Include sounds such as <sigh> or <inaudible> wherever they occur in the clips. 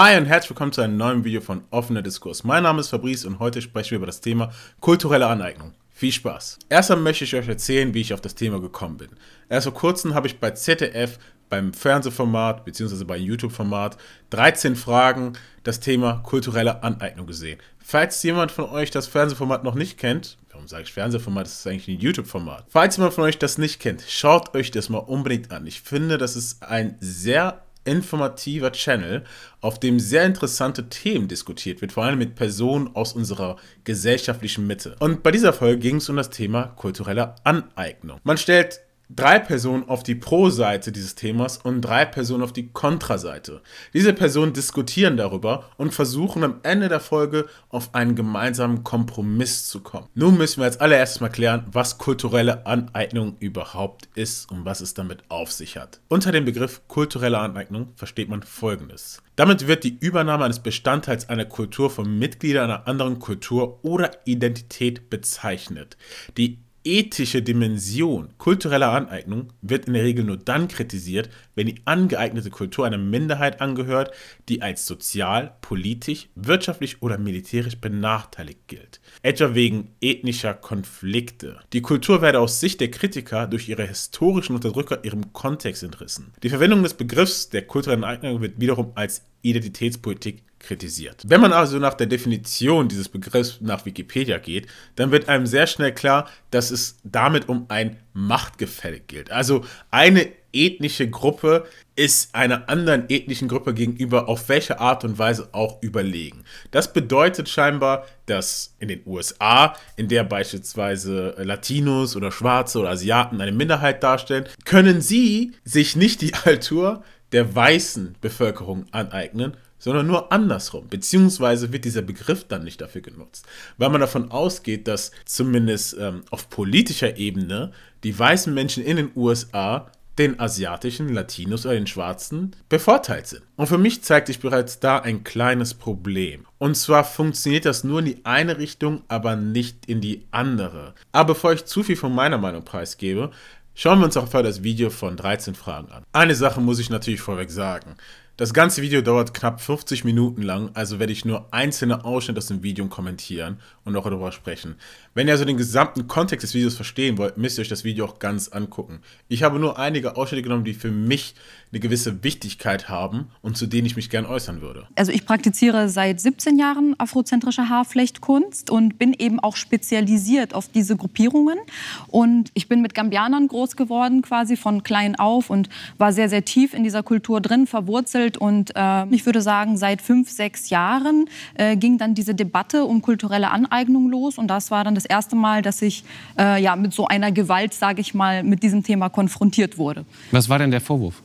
Hi und herzlich willkommen zu einem neuen Video von Offener Diskurs. Mein Name ist Fabrice und heute sprechen wir über das Thema kulturelle Aneignung. Viel Spaß! Erstmal möchte ich euch erzählen, wie ich auf das Thema gekommen bin. Erst vor kurzem habe ich bei ZDF beim Fernsehformat bzw. beim YouTube-Format 13 Fragen das Thema kulturelle Aneignung gesehen. Falls jemand von euch das Fernsehformat noch nicht kennt, warum sage ich Fernsehformat, das ist eigentlich ein YouTube-Format. Falls jemand von euch das nicht kennt, schaut euch das mal unbedingt an. Ich finde, das ist ein sehr informativer Channel, auf dem sehr interessante Themen diskutiert wird, vor allem mit Personen aus unserer gesellschaftlichen Mitte. Und bei dieser Folge ging es um das Thema kulturelle Aneignung. Man stellt drei Personen auf die Pro-Seite dieses Themas und drei Personen auf die Kontra-Seite. Diese Personen diskutieren darüber und versuchen am Ende der Folge auf einen gemeinsamen Kompromiss zu kommen. Nun müssen wir als allererstes mal klären, was kulturelle Aneignung überhaupt ist und was es damit auf sich hat. Unter dem Begriff kulturelle Aneignung versteht man Folgendes. Damit wird die Übernahme eines Bestandteils einer Kultur von Mitgliedern einer anderen Kultur oder Identität bezeichnet. Die ethische Dimension kultureller Aneignung wird in der Regel nur dann kritisiert, wenn die angeeignete Kultur einer Minderheit angehört, die als sozial, politisch, wirtschaftlich oder militärisch benachteiligt gilt, etwa wegen ethnischer Konflikte. Die Kultur werde aus Sicht der Kritiker durch ihre historischen Unterdrücker ihrem Kontext entrissen. Die Verwendung des Begriffs der kulturellen Aneignung wird wiederum als Identitätspolitik kritisiert. Wenn man also nach der Definition dieses Begriffs nach Wikipedia geht, dann wird einem sehr schnell klar, dass es damit um ein Machtgefälle gilt. Also eine ethnische Gruppe ist einer anderen ethnischen Gruppe gegenüber auf welche Art und Weise auch überlegen. Das bedeutet scheinbar, dass in den USA, in der beispielsweise Latinos oder Schwarze oder Asiaten eine Minderheit darstellen, können sie sich nicht die Altur der weißen Bevölkerung aneignen sondern nur andersrum. Beziehungsweise wird dieser Begriff dann nicht dafür genutzt, weil man davon ausgeht, dass zumindest ähm, auf politischer Ebene die weißen Menschen in den USA den asiatischen, Latinos oder den Schwarzen bevorteilt sind. Und für mich zeigt sich bereits da ein kleines Problem. Und zwar funktioniert das nur in die eine Richtung, aber nicht in die andere. Aber bevor ich zu viel von meiner Meinung preisgebe, schauen wir uns auch vorher das Video von 13 Fragen an. Eine Sache muss ich natürlich vorweg sagen. Das ganze Video dauert knapp 50 Minuten lang, also werde ich nur einzelne Ausschnitte aus dem Video kommentieren und noch darüber sprechen. Wenn ihr also den gesamten Kontext des Videos verstehen wollt, müsst ihr euch das Video auch ganz angucken. Ich habe nur einige Ausschnitte genommen, die für mich eine gewisse Wichtigkeit haben und zu denen ich mich gern äußern würde. Also ich praktiziere seit 17 Jahren afrozentrische Haarflechtkunst und bin eben auch spezialisiert auf diese Gruppierungen. Und ich bin mit Gambianern groß geworden, quasi von klein auf und war sehr, sehr tief in dieser Kultur drin, verwurzelt. Und äh, ich würde sagen, seit fünf, sechs Jahren äh, ging dann diese Debatte um kulturelle Aneignung Aneignung los. Und das war dann das erste Mal, dass ich äh, ja, mit so einer Gewalt, sage ich mal, mit diesem Thema konfrontiert wurde. Was war denn der Vorwurf?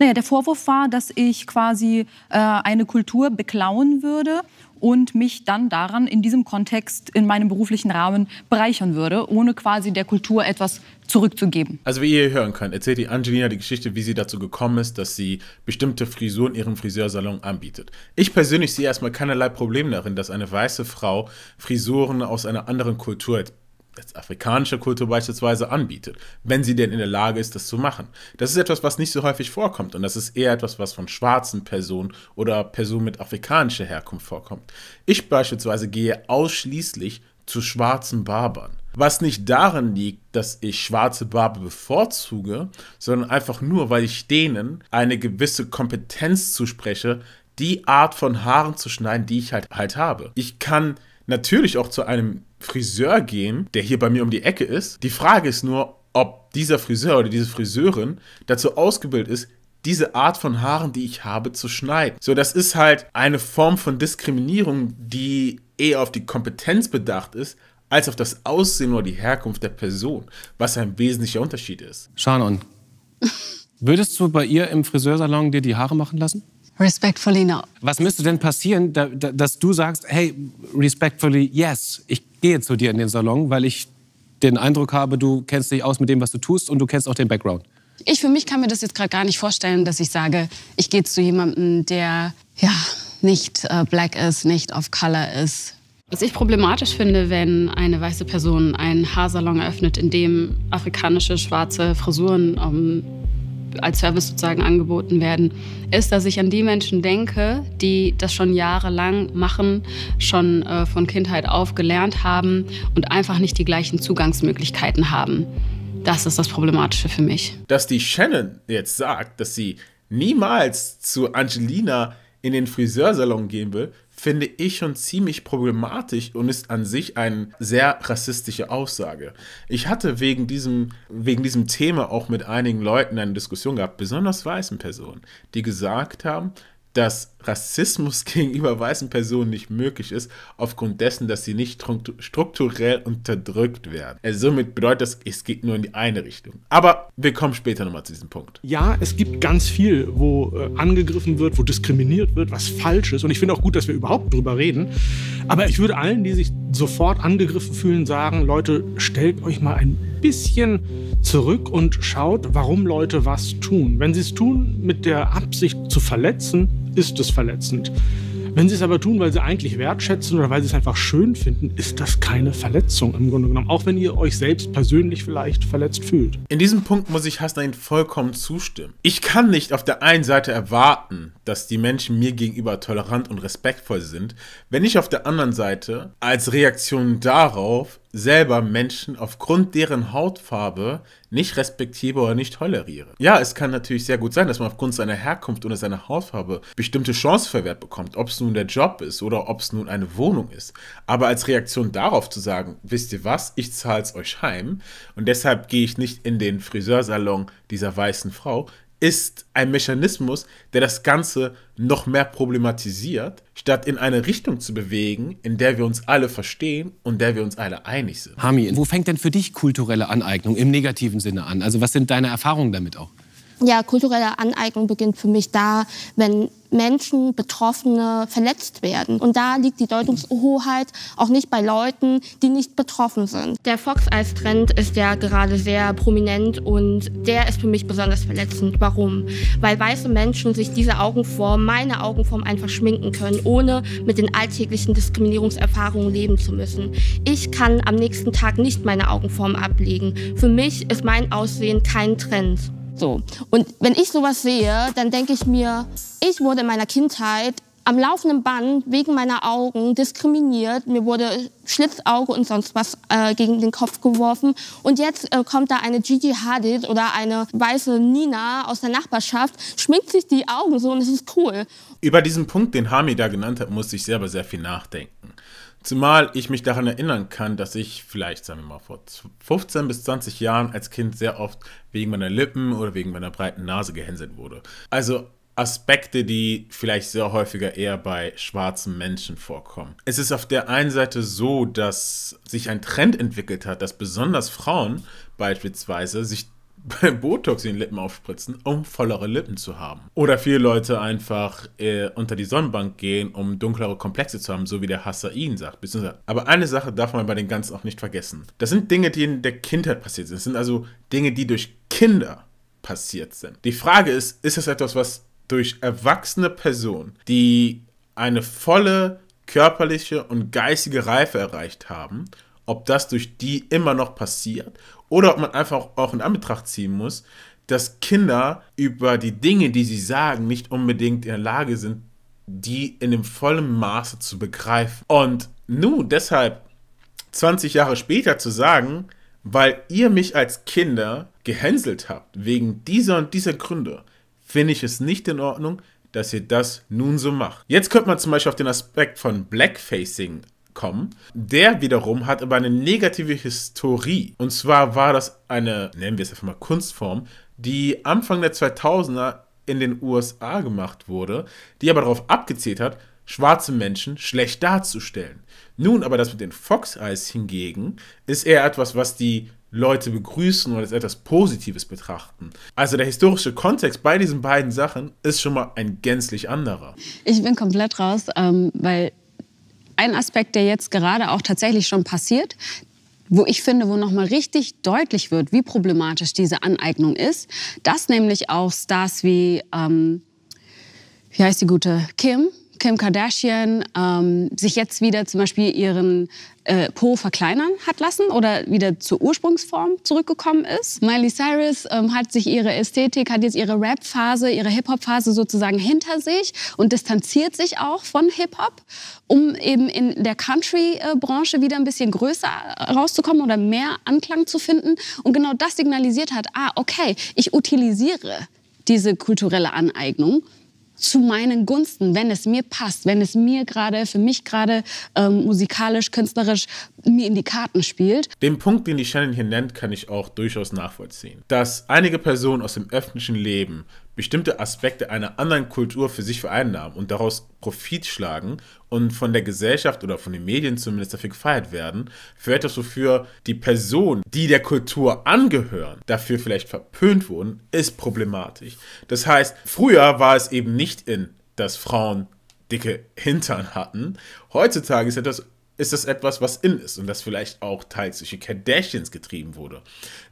Naja, der Vorwurf war, dass ich quasi äh, eine Kultur beklauen würde und mich dann daran in diesem Kontext in meinem beruflichen Rahmen bereichern würde, ohne quasi der Kultur etwas zurückzugeben. Also wie ihr hören könnt, erzählt die Angelina die Geschichte, wie sie dazu gekommen ist, dass sie bestimmte Frisuren ihrem Friseursalon anbietet. Ich persönlich sehe erstmal keinerlei Problem darin, dass eine weiße Frau Frisuren aus einer anderen Kultur als afrikanische Kultur beispielsweise anbietet, wenn sie denn in der Lage ist, das zu machen. Das ist etwas, was nicht so häufig vorkommt und das ist eher etwas, was von schwarzen Personen oder Personen mit afrikanischer Herkunft vorkommt. Ich beispielsweise gehe ausschließlich zu schwarzen Barbern. Was nicht darin liegt, dass ich schwarze Barbe bevorzuge, sondern einfach nur, weil ich denen eine gewisse Kompetenz zuspreche, die Art von Haaren zu schneiden, die ich halt, halt habe. Ich kann natürlich auch zu einem Friseur gehen, der hier bei mir um die Ecke ist. Die Frage ist nur, ob dieser Friseur oder diese Friseurin dazu ausgebildet ist, diese Art von Haaren, die ich habe, zu schneiden. So, das ist halt eine Form von Diskriminierung, die eher auf die Kompetenz bedacht ist, als auf das Aussehen oder die Herkunft der Person, was ein wesentlicher Unterschied ist. Shannon, würdest du bei ihr im Friseursalon dir die Haare machen lassen? Respectfully no. Was müsste denn passieren, da, da, dass du sagst, hey, respectfully yes, ich gehe zu dir in den Salon, weil ich den Eindruck habe, du kennst dich aus mit dem, was du tust und du kennst auch den Background? Ich für mich kann mir das jetzt gerade gar nicht vorstellen, dass ich sage, ich gehe zu jemandem, der ja nicht äh, black ist, nicht of color ist. Was ich problematisch finde, wenn eine weiße Person einen Haarsalon eröffnet, in dem afrikanische schwarze Frisuren ähm, als Service sozusagen angeboten werden, ist, dass ich an die Menschen denke, die das schon jahrelang machen, schon äh, von Kindheit auf gelernt haben und einfach nicht die gleichen Zugangsmöglichkeiten haben. Das ist das Problematische für mich. Dass die Shannon jetzt sagt, dass sie niemals zu Angelina in den Friseursalon gehen will, finde ich schon ziemlich problematisch und ist an sich eine sehr rassistische Aussage. Ich hatte wegen diesem, wegen diesem Thema auch mit einigen Leuten eine Diskussion gehabt, besonders weißen Personen, die gesagt haben, dass Rassismus <laughs> gegenüber weißen Personen nicht möglich ist, aufgrund dessen, dass sie nicht strukturell unterdrückt werden. Also somit bedeutet das, es geht nur in die eine Richtung. Aber wir kommen später nochmal zu diesem Punkt. Ja, es gibt ganz viel, wo äh, angegriffen wird, wo diskriminiert wird, was falsch ist. Und ich finde auch gut, dass wir überhaupt drüber reden. Aber ich würde allen, die sich sofort angegriffen fühlen, sagen, Leute, stellt euch mal ein bisschen zurück und schaut, warum Leute was tun. Wenn sie es tun mit der Absicht zu verletzen, ist es verletzend. Wenn sie es aber tun, weil sie eigentlich wertschätzen oder weil sie es einfach schön finden, ist das keine Verletzung im Grunde genommen, auch wenn ihr euch selbst persönlich vielleicht verletzt fühlt. In diesem Punkt muss ich Hasnain vollkommen zustimmen. Ich kann nicht auf der einen Seite erwarten, dass die Menschen mir gegenüber tolerant und respektvoll sind, wenn ich auf der anderen Seite als Reaktion darauf selber Menschen aufgrund deren Hautfarbe nicht respektiere oder nicht toleriere. Ja, es kann natürlich sehr gut sein, dass man aufgrund seiner Herkunft oder seiner Hautfarbe bestimmte Chancen verwehrt bekommt, ob es nun der Job ist oder ob es nun eine Wohnung ist. Aber als Reaktion darauf zu sagen, wisst ihr was, ich zahle es euch heim und deshalb gehe ich nicht in den Friseursalon dieser weißen Frau, ist ein Mechanismus, der das Ganze noch mehr problematisiert, statt in eine Richtung zu bewegen, in der wir uns alle verstehen und der wir uns alle einig sind. Hami, wo fängt denn für dich kulturelle Aneignung im negativen Sinne an? Also was sind deine Erfahrungen damit auch? ja, kulturelle Aneignung beginnt für mich da, wenn Menschen, Betroffene verletzt werden. Und da liegt die Deutungshoheit auch nicht bei Leuten, die nicht betroffen sind. Der Fox-Eyes-Trend ist ja gerade sehr prominent und der ist für mich besonders verletzend. Warum? Weil weiße Menschen sich diese Augenform, meine Augenform einfach schminken können, ohne mit den alltäglichen Diskriminierungserfahrungen leben zu müssen. Ich kann am nächsten Tag nicht meine Augenform ablegen. Für mich ist mein Aussehen kein Trend. So. Und wenn ich sowas sehe, dann denke ich mir, ich wurde in meiner Kindheit am laufenden Band wegen meiner Augen diskriminiert. Mir wurde Schlitzauge und sonst was äh, gegen den Kopf geworfen. Und jetzt äh, kommt da eine Gigi Hadid oder eine weiße Nina aus der Nachbarschaft, schminkt sich die Augen so und es ist cool. Über diesen Punkt, den Hami da genannt hat, musste ich selber sehr viel nachdenken. Zumal ich mich daran erinnern kann, dass ich vielleicht, sagen wir mal, vor 15 bis 20 Jahren als Kind sehr oft wegen meiner Lippen oder wegen meiner breiten Nase gehänselt wurde. Also Aspekte, die vielleicht sehr häufiger eher bei schwarzen Menschen vorkommen. Es ist auf der einen Seite so, dass sich ein Trend entwickelt hat, dass besonders Frauen beispielsweise sich beim Botox den Lippen aufspritzen, um vollere Lippen zu haben. Oder viele Leute einfach äh, unter die Sonnenbank gehen, um dunklere Komplexe zu haben, so wie der Hassain sagt. Aber eine Sache darf man bei den Ganzen auch nicht vergessen. Das sind Dinge, die in der Kindheit passiert sind. Das sind also Dinge, die durch Kinder passiert sind. Die Frage ist, ist das etwas, was durch erwachsene Personen, die eine volle körperliche und geistige Reife erreicht haben, ob das durch die immer noch passiert oder ob man einfach auch in Anbetracht ziehen muss, dass Kinder über die Dinge, die sie sagen, nicht unbedingt in der Lage sind, die in dem vollen Maße zu begreifen. Und nun deshalb 20 Jahre später zu sagen, weil ihr mich als Kinder gehänselt habt, wegen dieser und dieser Gründe, finde ich es nicht in Ordnung, dass ihr das nun so macht. Jetzt könnte man zum Beispiel auf den Aspekt von Blackfacing gekommen. Der wiederum hat aber eine negative Historie. Und zwar war das eine, nennen wir es einfach mal Kunstform, die Anfang der 2000er in den USA gemacht wurde, die aber darauf abgezielt hat, schwarze Menschen schlecht darzustellen. Nun aber das mit den Fox Eyes hingegen ist eher etwas, was die Leute begrüßen und als etwas Positives betrachten. Also der historische Kontext bei diesen beiden Sachen ist schon mal ein gänzlich anderer. Ich bin komplett raus, ähm, weil ein Aspekt, der jetzt gerade auch tatsächlich schon passiert, wo ich finde, wo nochmal richtig deutlich wird, wie problematisch diese Aneignung ist, dass nämlich auch Stars wie, ähm, wie heißt die gute, Kim, Kim Kardashian ähm, sich jetzt wieder zum Beispiel ihren äh, Po verkleinern hat lassen oder wieder zur Ursprungsform zurückgekommen ist. Miley Cyrus ähm, hat sich ihre Ästhetik, hat jetzt ihre Rap-Phase, ihre Hip-Hop-Phase sozusagen hinter sich und distanziert sich auch von Hip-Hop, um eben in der Country-Branche wieder ein bisschen größer rauszukommen oder mehr Anklang zu finden. Und genau das signalisiert hat, ah, okay, ich utilisiere diese kulturelle Aneignung zu meinen Gunsten, wenn es mir passt, wenn es mir gerade, für mich gerade ähm, musikalisch, künstlerisch mir in die Karten spielt. Den Punkt, den die Shannon hier nennt, kann ich auch durchaus nachvollziehen. Dass einige Personen aus dem öffentlichen Leben bestimmte Aspekte einer anderen Kultur für sich vereinnahmen und daraus Profit schlagen und von der Gesellschaft oder von den Medien zumindest dafür gefeiert werden, für etwas, wofür die Personen, die der Kultur angehören, dafür vielleicht verpönt wurden, ist problematisch. Das heißt, früher war es eben nicht in, dass Frauen dicke Hintern hatten. Heutzutage ist etwas ist das etwas, was in ist und das vielleicht auch teils durch die Kardashians getrieben wurde.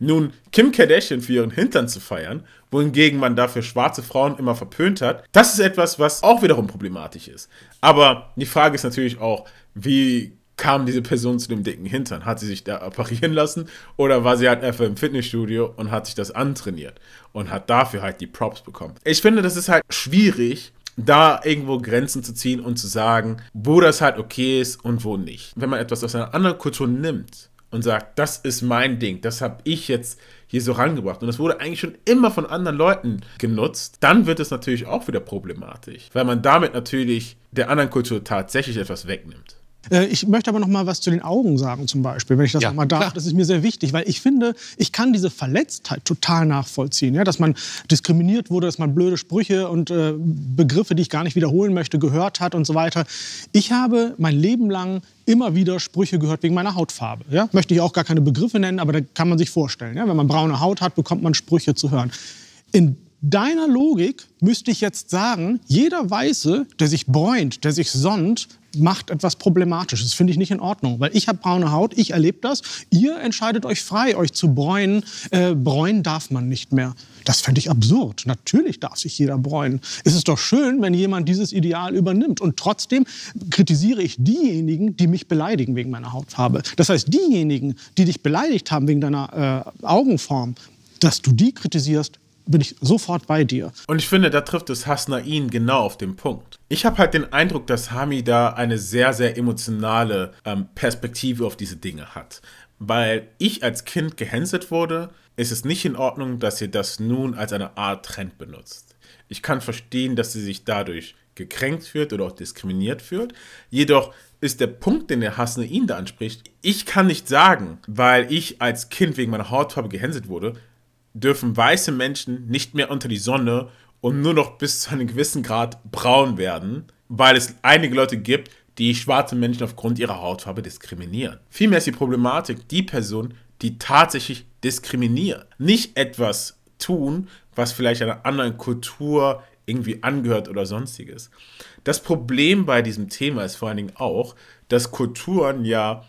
Nun, Kim Kardashian für ihren Hintern zu feiern, wohingegen man dafür schwarze Frauen immer verpönt hat, das ist etwas, was auch wiederum problematisch ist. Aber die Frage ist natürlich auch, wie kam diese Person zu dem dicken Hintern? Hat sie sich da apparieren lassen oder war sie halt einfach im Fitnessstudio und hat sich das antrainiert und hat dafür halt die Props bekommen? Ich finde, das ist halt schwierig, da irgendwo Grenzen zu ziehen und zu sagen, wo das halt okay ist und wo nicht. Wenn man etwas aus einer anderen Kultur nimmt und sagt, das ist mein Ding, das habe ich jetzt hier so rangebracht und das wurde eigentlich schon immer von anderen Leuten genutzt, dann wird es natürlich auch wieder problematisch, weil man damit natürlich der anderen Kultur tatsächlich etwas wegnimmt. Äh, ich möchte aber noch mal was zu den Augen sagen, zum Beispiel, wenn ich das ja, noch mal darf. Klar. Das ist mir sehr wichtig, weil ich finde, ich kann diese Verletztheit total nachvollziehen, ja, dass man diskriminiert wurde, dass man blöde Sprüche und äh, Begriffe, die ich gar nicht wiederholen möchte, gehört hat und so weiter. Ich habe mein Leben lang immer wieder Sprüche gehört wegen meiner Hautfarbe. Ja? Möchte ich auch gar keine Begriffe nennen, aber da kann man sich vorstellen. Ja? Wenn man braune Haut hat, bekommt man Sprüche zu hören. In deiner Logik müsste ich jetzt sagen, jeder Weiße, der sich bräunt, der sich sonnt, macht etwas Problematisches. Finde ich nicht in Ordnung, weil ich habe braune Haut, ich erlebe das. Ihr entscheidet euch frei, euch zu bräunen. Äh, bräunen darf man nicht mehr. Das fände ich absurd. Natürlich darf sich jeder bräunen. Es ist doch schön, wenn jemand dieses Ideal übernimmt. Und trotzdem kritisiere ich diejenigen, die mich beleidigen wegen meiner Hautfarbe. Das heißt, diejenigen, die dich beleidigt haben wegen deiner äh, Augenform, dass du die kritisierst, bin ich sofort bei dir. Und ich finde, da trifft es Hasnain genau auf den Punkt. Ich habe halt den Eindruck, dass Hami da eine sehr, sehr emotionale ähm, Perspektive auf diese Dinge hat. Weil ich als Kind gehänselt wurde, ist es nicht in Ordnung, dass ihr das nun als eine Art Trend benutzt. Ich kann verstehen, dass sie sich dadurch gekränkt fühlt oder auch diskriminiert fühlt. Jedoch ist der Punkt, den der Hassene ihn da anspricht, ich kann nicht sagen, weil ich als Kind wegen meiner Hautfarbe gehänselt wurde, dürfen weiße Menschen nicht mehr unter die Sonne und nur noch bis zu einem gewissen Grad braun werden, weil es einige Leute gibt, die schwarze Menschen aufgrund ihrer Hautfarbe diskriminieren. Vielmehr ist die Problematik die Person, die tatsächlich diskriminiert. Nicht etwas tun, was vielleicht einer anderen Kultur irgendwie angehört oder sonstiges. Das Problem bei diesem Thema ist vor allen Dingen auch, dass Kulturen ja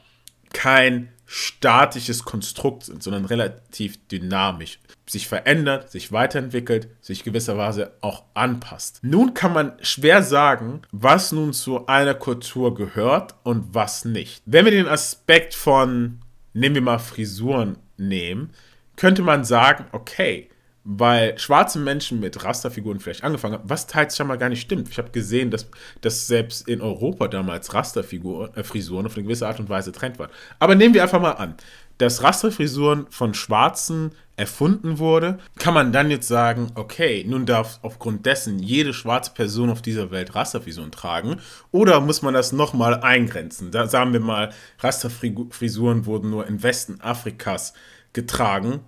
kein statisches Konstrukt sind, sondern relativ dynamisch. Sich verändert, sich weiterentwickelt, sich gewisserweise auch anpasst. Nun kann man schwer sagen, was nun zu einer Kultur gehört und was nicht. Wenn wir den Aspekt von, nehmen wir mal Frisuren nehmen, könnte man sagen, okay, weil schwarze Menschen mit Rasterfiguren vielleicht angefangen haben, was teils schon mal gar nicht stimmt. Ich habe gesehen, dass, dass selbst in Europa damals Rasterfrisuren äh, Frisuren auf eine gewisse Art und Weise Trend waren. Aber nehmen wir einfach mal an, dass Rasterfrisuren von Schwarzen erfunden wurde, kann man dann jetzt sagen, okay, nun darf aufgrund dessen jede schwarze Person auf dieser Welt Rasterfrisuren tragen? Oder muss man das nochmal eingrenzen? Da sagen wir mal, Rasterfrisuren wurden nur im Westen Afrikas getragen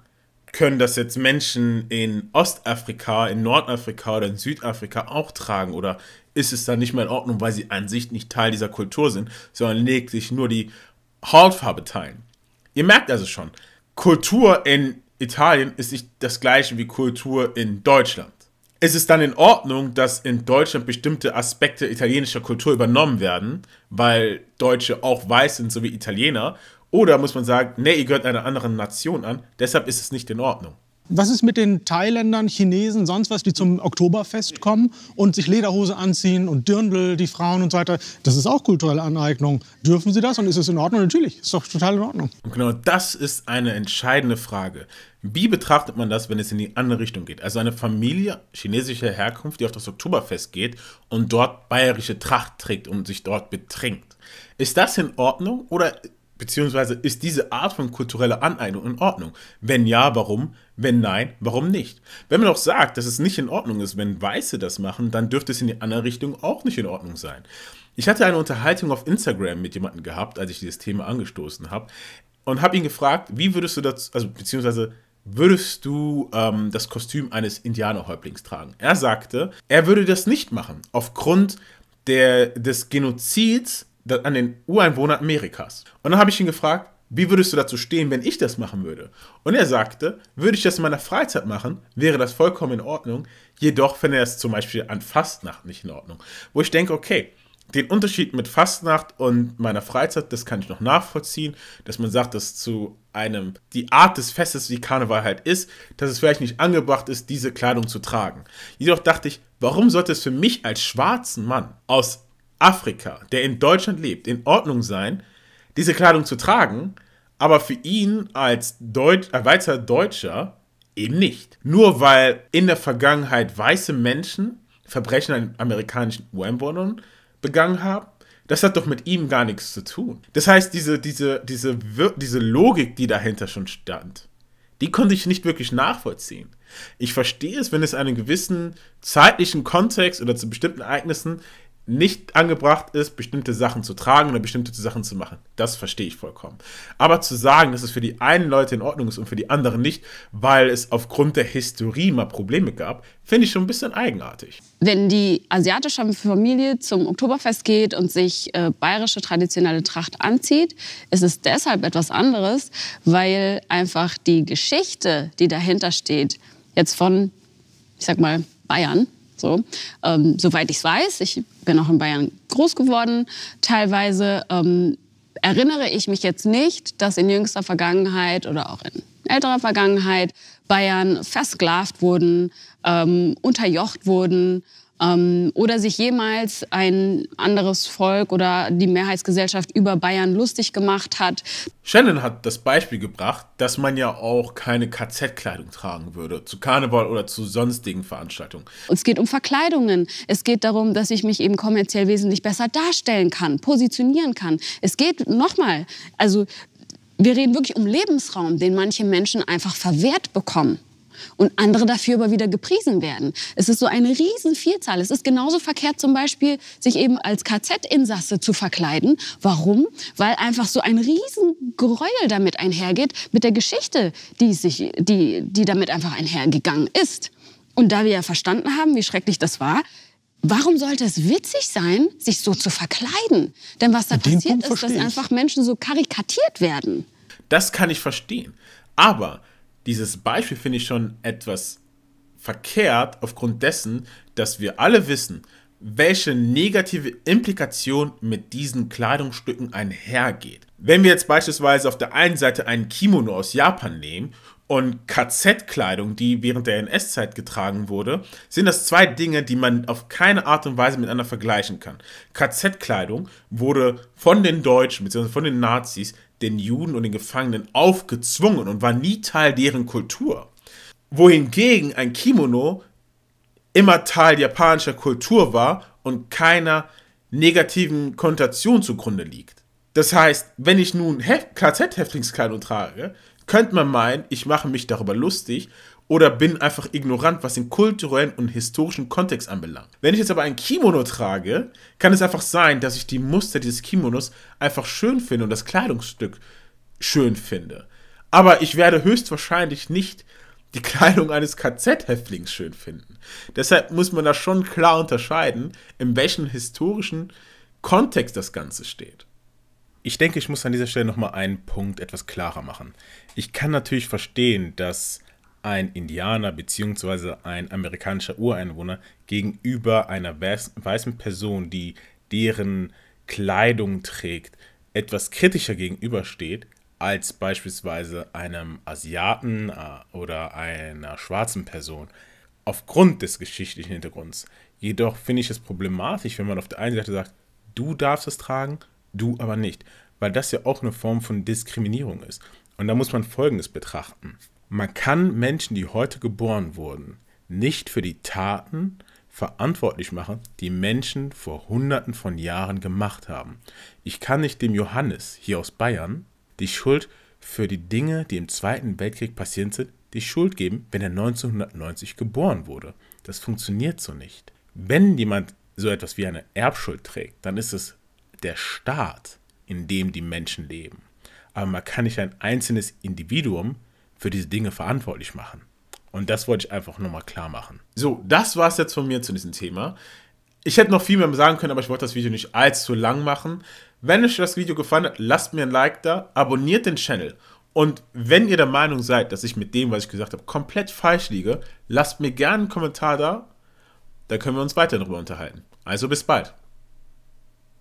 können das jetzt Menschen in Ostafrika, in Nordafrika oder in Südafrika auch tragen? Oder ist es dann nicht mehr in Ordnung, weil sie an sich nicht Teil dieser Kultur sind, sondern lediglich nur die Hautfarbe teilen? Ihr merkt also schon, Kultur in Italien ist nicht das gleiche wie Kultur in Deutschland. Ist es dann in Ordnung, dass in Deutschland bestimmte Aspekte italienischer Kultur übernommen werden, weil Deutsche auch weiß sind, so wie Italiener, oder muss man sagen, nee, ihr gehört einer anderen Nation an, deshalb ist es nicht in Ordnung. Was ist mit den Thailändern, Chinesen, sonst was, die zum Oktoberfest kommen und sich Lederhose anziehen und Dirndl, die Frauen und so weiter? Das ist auch kulturelle Aneignung. Dürfen sie das und ist es in Ordnung? Natürlich, ist doch total in Ordnung. Und genau das ist eine entscheidende Frage. Wie betrachtet man das, wenn es in die andere Richtung geht? Also eine Familie chinesischer Herkunft, die auf das Oktoberfest geht und dort bayerische Tracht trägt und sich dort betrinkt. Ist das in Ordnung oder Beziehungsweise ist diese Art von kultureller Aneignung in Ordnung? Wenn ja, warum? Wenn nein, warum nicht? Wenn man auch sagt, dass es nicht in Ordnung ist, wenn Weiße das machen, dann dürfte es in die andere Richtung auch nicht in Ordnung sein. Ich hatte eine Unterhaltung auf Instagram mit jemandem gehabt, als ich dieses Thema angestoßen habe, und habe ihn gefragt, wie würdest du das, also beziehungsweise würdest du ähm, das Kostüm eines Indianerhäuptlings tragen? Er sagte, er würde das nicht machen, aufgrund der, des Genozids, an den Ureinwohner Amerikas. Und dann habe ich ihn gefragt, wie würdest du dazu stehen, wenn ich das machen würde? Und er sagte, würde ich das in meiner Freizeit machen, wäre das vollkommen in Ordnung. Jedoch fände er es zum Beispiel an Fastnacht nicht in Ordnung. Wo ich denke, okay, den Unterschied mit Fastnacht und meiner Freizeit, das kann ich noch nachvollziehen, dass man sagt, dass zu einem, die Art des Festes, wie Karneval halt ist, dass es vielleicht nicht angebracht ist, diese Kleidung zu tragen. Jedoch dachte ich, warum sollte es für mich als schwarzen Mann aus Afrika, der in Deutschland lebt, in Ordnung sein, diese Kleidung zu tragen, aber für ihn als Deutsch, äh, weißer Deutscher eben nicht. Nur weil in der Vergangenheit weiße Menschen Verbrechen an amerikanischen UN-Bordern begangen haben, das hat doch mit ihm gar nichts zu tun. Das heißt, diese, diese, diese, diese Logik, die dahinter schon stand, die konnte ich nicht wirklich nachvollziehen. Ich verstehe es, wenn es einen gewissen zeitlichen Kontext oder zu bestimmten Ereignissen nicht angebracht ist, bestimmte Sachen zu tragen oder bestimmte Sachen zu machen. Das verstehe ich vollkommen. Aber zu sagen, dass es für die einen Leute in Ordnung ist und für die anderen nicht, weil es aufgrund der Historie mal Probleme gab, finde ich schon ein bisschen eigenartig. Wenn die asiatische Familie zum Oktoberfest geht und sich äh, bayerische traditionelle Tracht anzieht, ist es deshalb etwas anderes, weil einfach die Geschichte, die dahinter steht, jetzt von, ich sag mal, Bayern, so, ähm, soweit ich es weiß, ich bin auch in Bayern groß geworden. Teilweise ähm, erinnere ich mich jetzt nicht, dass in jüngster Vergangenheit oder auch in älterer Vergangenheit Bayern versklavt wurden, ähm, unterjocht wurden ähm, oder sich jemals ein anderes Volk oder die Mehrheitsgesellschaft über Bayern lustig gemacht hat. Shannon hat das Beispiel gebracht, dass man ja auch keine KZ-Kleidung tragen würde, zu Karneval oder zu sonstigen Veranstaltungen. Es geht um Verkleidungen. Es geht darum, dass ich mich eben kommerziell wesentlich besser darstellen kann, positionieren kann. Es geht nochmal, also wir reden wirklich um Lebensraum, den manche Menschen einfach verwehrt bekommen und andere dafür aber wieder gepriesen werden. Es ist so eine Riesenvielzahl. Es ist genauso verkehrt zum Beispiel, sich eben als KZ-Insasse zu verkleiden. Warum? Weil einfach so ein Riesengräuel damit einhergeht, mit der Geschichte, die, sich, die, die damit einfach einhergegangen ist. Und da wir ja verstanden haben, wie schrecklich das war, Warum sollte es witzig sein, sich so zu verkleiden? Denn was da Den passiert Punkt ist, dass einfach Menschen so karikatiert werden. Das kann ich verstehen. Aber dieses Beispiel finde ich schon etwas verkehrt aufgrund dessen, dass wir alle wissen, welche negative Implikation mit diesen Kleidungsstücken einhergeht. Wenn wir jetzt beispielsweise auf der einen Seite einen Kimono aus Japan nehmen und KZ-Kleidung, die während der NS-Zeit getragen wurde, sind das zwei Dinge, die man auf keine Art und Weise miteinander vergleichen kann. KZ-Kleidung wurde von den Deutschen bzw. von den Nazis den Juden und den Gefangenen aufgezwungen und war nie Teil deren Kultur. Wohingegen ein Kimono immer Teil japanischer Kultur war und keiner negativen Konnotation zugrunde liegt. Das heißt, wenn ich nun KZ-Häftlingskleidung trage, könnte man meinen, ich mache mich darüber lustig oder bin einfach ignorant, was den kulturellen und historischen Kontext anbelangt. Wenn ich jetzt aber ein Kimono trage, kann es einfach sein, dass ich die Muster dieses Kimonos einfach schön finde und das Kleidungsstück schön finde. Aber ich werde höchstwahrscheinlich nicht die <laughs> Kleidung eines KZ-Häftlings schön finden. Deshalb muss man da schon klar unterscheiden, in welchem historischen Kontext das Ganze steht. Ich denke, ich muss an dieser Stelle nochmal einen Punkt etwas klarer machen. Ich kann natürlich verstehen, dass ein Indianer bzw. ein amerikanischer Ureinwohner gegenüber einer weißen Person, die deren Kleidung trägt, etwas kritischer gegenübersteht als beispielsweise einem Asiaten äh, oder einer schwarzen Person aufgrund des geschichtlichen Hintergrunds. Jedoch finde ich es problematisch, wenn man auf der einen Seite sagt, du darfst es tragen, du aber nicht, weil das ja auch eine Form von Diskriminierung ist. Und da muss man Folgendes betrachten. Man kann Menschen, die heute geboren wurden, nicht für die Taten verantwortlich machen, die Menschen vor Hunderten von Jahren gemacht haben. Ich kann nicht dem Johannes hier aus Bayern die Schuld für die Dinge, die im Zweiten Weltkrieg passiert sind, die Schuld geben, wenn er 1990 geboren wurde. Das funktioniert so nicht. Wenn jemand so etwas wie eine Erbschuld trägt, dann ist es der Staat, in dem die Menschen leben. Aber man kann nicht ein einzelnes Individuum für diese Dinge verantwortlich machen. Und das wollte ich einfach nochmal klar machen. So, das war es jetzt von mir zu diesem Thema. Ich hätte noch viel mehr sagen können, aber ich wollte das Video nicht allzu lang machen. Wenn euch das Video gefallen hat, lasst mir ein Like da, abonniert den Channel. Und wenn ihr der Meinung seid, dass ich mit dem, was ich gesagt habe, komplett falsch liege, lasst mir gerne einen Kommentar da. Da können wir uns weiter darüber unterhalten. Also bis bald.